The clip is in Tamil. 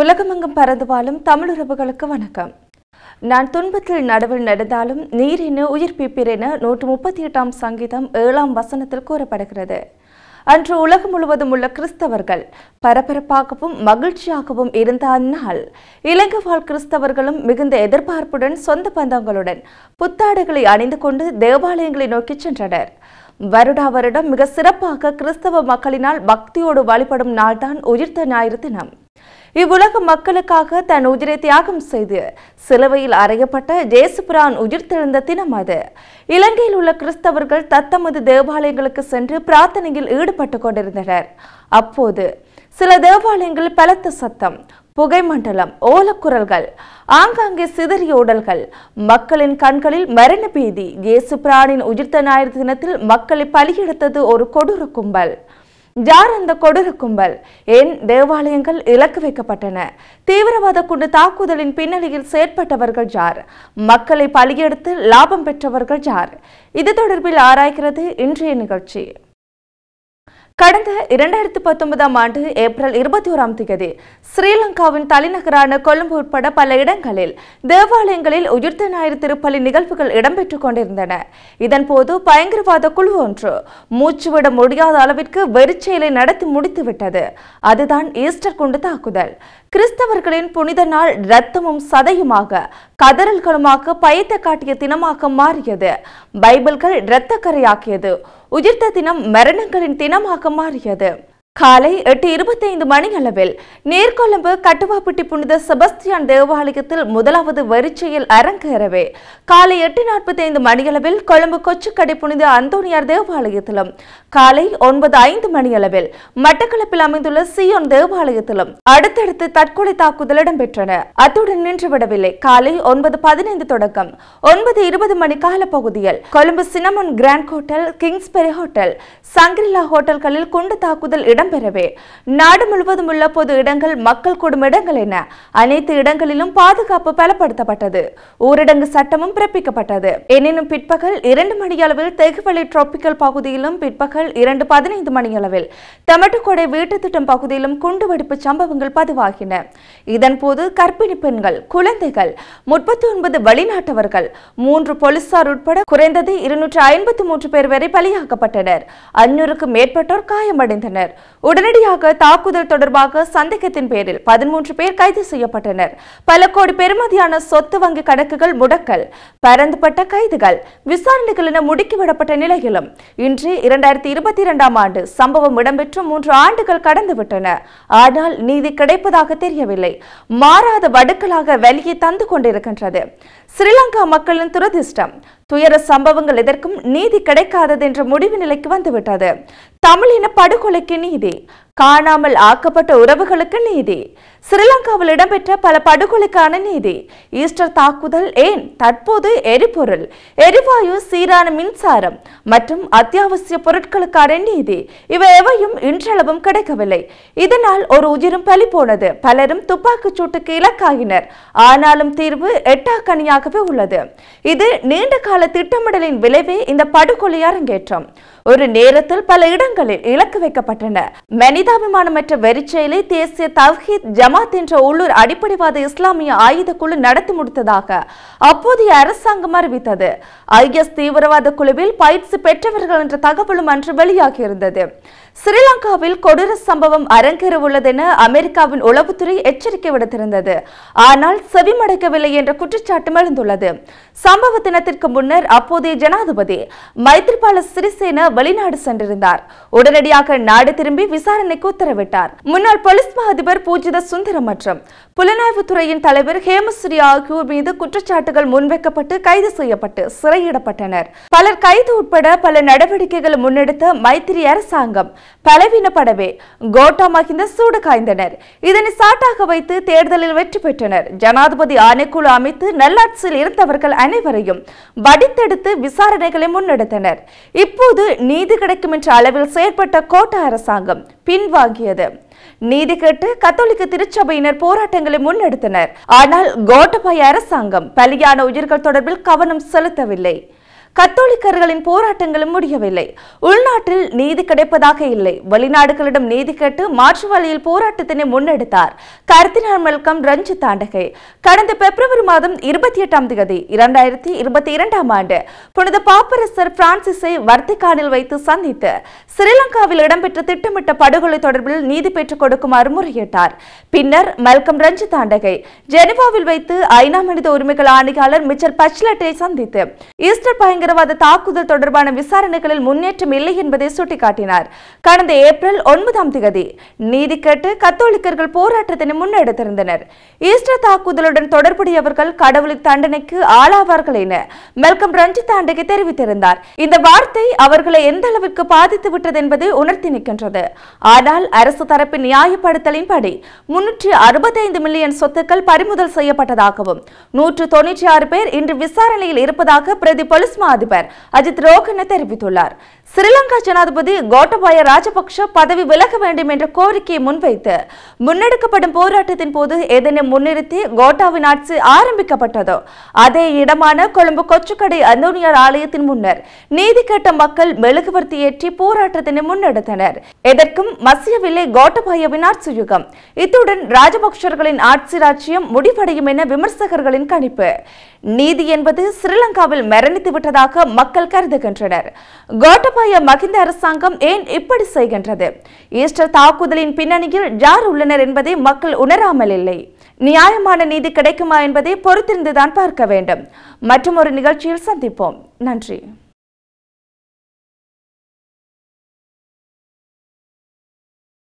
உலகமங்கம் பறந்து வாழும் தமிழுறவுகளுக்கு வணக்கம் நான் துன்பத்தில் நடுவில் நடந்தாலும் நீரின உயிர் பிப்பிர் என நூற்று முப்பத்தி எட்டாம் சங்கீதம் ஏழாம் வசனத்தில் கூறப்படுகிறது அன்று உலகம் முழுவதும் உள்ள கிறிஸ்தவர்கள் பரபரப்பாகவும் மகிழ்ச்சியாகவும் இருந்த அந்நாள் இலங்கை வாழ் கிறிஸ்தவர்களும் மிகுந்த எதிர்பார்ப்புடன் சொந்த பந்தங்களுடன் புத்தாடைகளை அணிந்து கொண்டு தேவாலயங்களை நோக்கி சென்றனர் வருடா வருடம் மிக சிறப்பாக கிறிஸ்தவ மக்களினால் பக்தியோடு வழிபடும் நாள்தான் உயிர்த்த ஞாயிறு தினம் இவ்வுலக மக்களுக்காக தன் உயிரை தியாகம் செய்து சிலுவையில் அறையப்பட்ட ஜேசுபிரான் உயிர்த்தெழுந்த தினம் அது இலங்கையில் உள்ள கிறிஸ்தவர்கள் தத்தமது தேவாலயங்களுக்கு சென்று பிரார்த்தனையில் ஈடுபட்டு கொண்டிருந்தனர் அப்போது சில தேவாலயங்கள் பலத்த சத்தம் புகைமண்டலம் ஓலக்குரல்கள் ஆங்காங்கே சிதறிய உடல்கள் மக்களின் கண்களில் மரண பீதி இயேசு பிராணின் உயிர்த்த ஞாயிறு தினத்தில் மக்களை பலியெடுத்தது ஒரு கொடூர கும்பல் ஜார் அந்த கொடூர கும்பல் ஏன் தேவாலயங்கள் இலக்கு வைக்கப்பட்டன தீவிரவாத குண்டு தாக்குதலின் பின்னணியில் செயற்பட்டவர்கள் ஜார் மக்களை பலியெடுத்து லாபம் பெற்றவர்கள் ஜார் இது தொடர்பில் ஆராய்கிறது இன்றைய நிகழ்ச்சி கடந்த இரண்டாயிரத்தி பத்தொன்பதாம் ஆண்டு ஏப்ரல் இருபத்தி ஓராம் தேதி ஸ்ரீலங்காவின் தலைநகரான கொழும்பு உட்பட பல இடங்களில் தேவாலயங்களில் உயிர்த்த ஞாயிறு திருப்பலி நிகழ்வுகள் இடம்பெற்றுக் கொண்டிருந்தன இதன்போது பயங்கரவாத குழு ஒன்று மூச்சுவிட முடியாத அளவிற்கு வெறிச்செயலை நடத்தி முடித்துவிட்டது அதுதான் ஈஸ்டர் குண்டு தாக்குதல் கிறிஸ்தவர்களின் புனித நாள் இரத்தமும் சதையுமாக கதறல்களுமாக பயத்தை காட்டிய தினமாக மாறியது பைபிள்கள் இரத்தக்கரையாக்கியது உயிர்த்த தினம் மரணங்களின் தினமாக மாறியது காலை எட்டு இருபத்தைந்து மணி அளவில் நேர்கொழும்பு கட்டுவாப்பட்டி புனித செபஸ்தியான் தேவாலயத்தில் முதலாவது வரிச்செயல் அரங்கேறவே காலை எட்டு நாற்பத்தைந்து மணியளவில் கொழும்பு கொச்சுக்கடை புனித அந்தோனியார் தேவாலயத்திலும் காலை ஒன்பது ஐந்து மணியளவில் மட்டக்களப்பில் அமைந்துள்ள சியோன் தேவாலயத்திலும் அடுத்தடுத்து தற்கொலை தாக்குதல் இடம்பெற்றன அத்துடன் நின்றுவிடவில்லை காலை ஒன்பது பதினைந்து தொடக்கம் ஒன்பது இருபது மணி கால பகுதியில் Colombo Cinnamon Grand hotel Kingsbury hotel Shangri La ஹோட்டல்களில் குண்டு தாக்குதல் இடம் இடம்பெறவே நாடு முழுவதும் உள்ள பொது இடங்கள் மக்கள் கூடும் இடங்கள் என அனைத்து இடங்களிலும் பாதுகாப்பு பலப்படுத்தப்பட்டது ஊரடங்கு சட்டமும் பிறப்பிக்கப்பட்டது எனினும் பிற்பகல் இரண்டு மணியளவில் தெகுவழி டிராபிக்கல் பகுதியிலும் பிற்பகல் இரண்டு பதினைந்து மணியளவில் தமட்டுக்கொடை வீட்டு திட்டம் பகுதியிலும் குண்டுவெடிப்பு சம்பவங்கள் பதிவாகின இதன்போது கர்ப்பிணி பெண்கள் குழந்தைகள் முப்பத்தி ஒன்பது வெளிநாட்டவர்கள் மூன்று போலீசார் உட்பட குறைந்தது இருநூற்று ஐம்பத்தி மூன்று பேர் வரை பலியாக்கப்பட்டனர் அஞ்சூறுக்கும் மேற்பட்டோர் காயமடைந்தனர் உடனடியாக தாக்குதல் தொடர்பாக சந்தேகத்தின் பேரில் பதிமூன்று பேர் கைது செய்யப்பட்டனர் பல கோடி பெறுமதியான சொத்து வங்கி கணக்குகள் முடக்கல் பரந்துபட்ட கைதுகள் விசாரணைகள் என முடுக்கிவிடப்பட்ட நிலையிலும் இன்று இரண்டாயிரத்தி இருபத்தி இரண்டாம் ஆண்டு சம்பவம் இடம்பெற்று மூன்று ஆண்டுகள் கடந்துவிட்டன ஆனால் நீதி கிடைப்பதாக தெரியவில்லை மாறாத வடுக்கலாக வெளியே தந்து கொண்டிருக்கின்றது ஸ்ரீலங்கா மக்களின் துரதிர்ஷ்டம் துயர சம்பவங்கள் எதற்கும் நீதி கிடைக்காதது என்ற முடிவு நிலைக்கு வந்துவிட்டது தமிழின படுகொலைக்கு நீதி காணாமல் ஆக்கப்பட்ட உறவுகளுக்கு நீதி சிறிலங்காவில் இடம்பெற்ற பல படுகொலைக்கான நீதி ஈஸ்டர் தாக்குதல் ஏன் தற்போது எரிபொருள் எரிவாயு சீரான மின்சாரம் மற்றும் அத்தியாவசிய பொருட்களுக்கான நீதி இவை எவையும் இன்றளவும் கிடைக்கவில்லை இதனால் ஒரு உயிரும் பலி போனது பலரும் துப்பாக்கிச் சூட்டுக்கு இலக்காகினர் ஆனாலும் தீர்வு எட்டாக்கணியாகவே உள்ளது இது நீண்ட கால திட்டமிடலின் விளைவே இந்த படுகொலை அரங்கேற்றம் ஒரு நேரத்தில் பல இடங்களில் இலக்கு வைக்கப்பட்டன மனித மனிதாபிமானமற்ற வெறிச்செயலை தேசிய தவ்ஹீத் ஜமாத் என்ற உள்ளூர் அடிப்படைவாத இஸ்லாமிய ஆயுத குழு நடத்தி முடித்ததாக அப்போதைய அரசாங்கம் அறிவித்தது ஐ எஸ் தீவிரவாத குழுவில் பயிற்சி பெற்றவர்கள் என்ற தகவலும் அன்று வெளியாகியிருந்தது ஸ்ரீலங்காவில் கொடூர சம்பவம் அரங்கேறவுள்ளதென அமெரிக்காவின் உளவுத்துறை எச்சரிக்கை விடுத்திருந்தது ஆனால் செவிமடைக்கவில்லை என்ற குற்றச்சாட்டு எழுந்துள்ளது சம்பவ தினத்திற்கு முன்னர் அப்போதைய ஜனாதிபதி மைத்ரிபால சிறிசேன வெளிநாடு சென்றிருந்தார் உடனடியாக நாடு திரும்பி விசாரணைக்கு உத்தரவிட்டார் முன்னாள் போலீஸ் மா அதிபர் பூஜித சுந்தரம் மற்றும் புலனாய்வுத்துறையின் தலைவர் ஹேமஸ்ரீ ஆகியோர் மீது குற்றச்சாட்டுகள் முன்வைக்கப்பட்டு கைது செய்யப்பட்டு சிறையிடப்பட்டனர் பலர் கைது உட்பட பல நடவடிக்கைகள் முன்னெடுத்த மைத்திரி அரசாங்கம் பலவீனப்படவே கோட்டா மகிந்த சூடு காய்ந்தனர் இதனை சாட்டாக வைத்து தேர்தலில் வெற்றி பெற்றனர் ஜனாதிபதி ஆணைக்குழு அமைத்து நல்லாட்சியில் இருந்தவர்கள் அனைவரையும் வடித்தெடுத்து விசாரணைகளை முன்னெடுத்தனர் இப்போது நீதி கிடைக்கும் என்ற அளவில் செயற்பட்ட கோட்டா அரசாங்கம் பின்வாங்கியது நீதி கேட்டு கத்தோலிக்க திருச்சபையினர் போராட்டங்களை முன்னெடுத்தனர் ஆனால் கோட்டபாய அரசாங்கம் பலியான உயிர்கள் தொடர்பில் கவனம் செலுத்தவில்லை கத்தோலிக்கர்களின் போராட்டங்களும் முடியவில்லை உள்நாட்டில் நீதி கிடைப்பதாக இல்லை வெளிநாடுகளிடம் நீதி கேட்டு மாற்று வழியில் போராட்டத்தினை முன்னெடுத்தார் கருத்தினார் மல்கம் ரஞ்சித் தாண்டகை கடந்த பிப்ரவரி மாதம் இருபத்தி எட்டாம் தேதி இரண்டாயிரத்தி இருபத்தி இரண்டாம் ஆண்டு புனித பாப்பரசர் பிரான்சிஸை வர்த்திகானில் வைத்து சந்தித்து ஸ்ரீலங்காவில் இடம்பெற்ற திட்டமிட்ட படுகொலை தொடர்பில் நீதி பெற்றுக் கொடுக்குமாறு முறையிட்டார் பின்னர் மல்கம் ரஞ்சித் தாண்டகை ஜெனிவாவில் வைத்து ஐநா மனித உரிமைகள் ஆணையாளர் மிச்சர் பச்லட்டை சந்தித்து ஈஸ்டர் பயங்கர பயங்கரவாத தாக்குதல் தொடர்பான விசாரணைகளில் முன்னேற்றம் இல்லை என்பதை சுட்டிக்காட்டினார் கடந்த ஏப்ரல் ஒன்பதாம் திகதி நீதி கேட்டு கத்தோலிக்கர்கள் போராட்டத்தினை முன்னெடுத்திருந்தனர் ஈஸ்டர் தாக்குதலுடன் தொடர்புடையவர்கள் கடவுளின் தண்டனைக்கு ஆளாவார்கள் என மெல்கம் ரஞ்சித் ஆண்டகி தெரிவித்திருந்தார் இந்த வார்த்தை அவர்களை எந்த அளவிற்கு பாதித்து விட்டது என்பதை உணர்த்தி நிற்கின்றது ஆனால் அரசு தரப்பின் நியாயப்படுத்தலின்படி முன்னூற்றி அறுபத்தைந்து மில்லியன் சொத்துக்கள் பறிமுதல் செய்யப்பட்டதாகவும் நூற்று தொன்னூற்றி ஆறு பேர் இன்று விசாரணையில் இருப்பதாக பிரதி பொலிஸ் மா அதிபர் அஜித் ரோகன தெரிவித்துள்ளார் ஜனாதிபதி கோட்டபாய ராஜபக்ஷ பதவி விலக வேண்டும் என்ற கோரிக்கையை முன்வைத்து முன்னெடுக்கப்படும் போராட்டத்தின் போது முன்னிறுத்தி கோட்டாவின் ஆட்சி ஆரம்பிக்கப்பட்டதோ அதே இடமான கொழும்பு கொச்சுக்கடை அந்தோனியார் ஆலயத்தின் முன்னர் நீதி கேட்ட மக்கள் மெழுகுவர்த்தி ஏற்றி போராட்டத்தினை முன்னெடுத்தனர் எதற்கும் மசியவில்லை கோட்டபாயவின் ஆட்சி யுகம் இத்துடன் ராஜபக்ஷர்களின் ஆட்சி ராஜ்யம் முடிவடையும் என விமர்சகர்களின் கணிப்பு நீதி என்பது சிறிலங்காவில் மரணித்து விட்டதாக இருப்பதாக மக்கள் கருதுகின்றனர் கோட்டபாய மகிந்த அரசாங்கம் ஏன் இப்படி செய்கின்றது ஈஸ்டர் தாக்குதலின் பின்னணியில் யார் உள்ளனர் என்பதை மக்கள் உணராமல் இல்லை நியாயமான நீதி கிடைக்குமா என்பதை பொறுத்திருந்துதான் பார்க்க வேண்டும் மற்றும் ஒரு நிகழ்ச்சியில் சந்திப்போம் நன்றி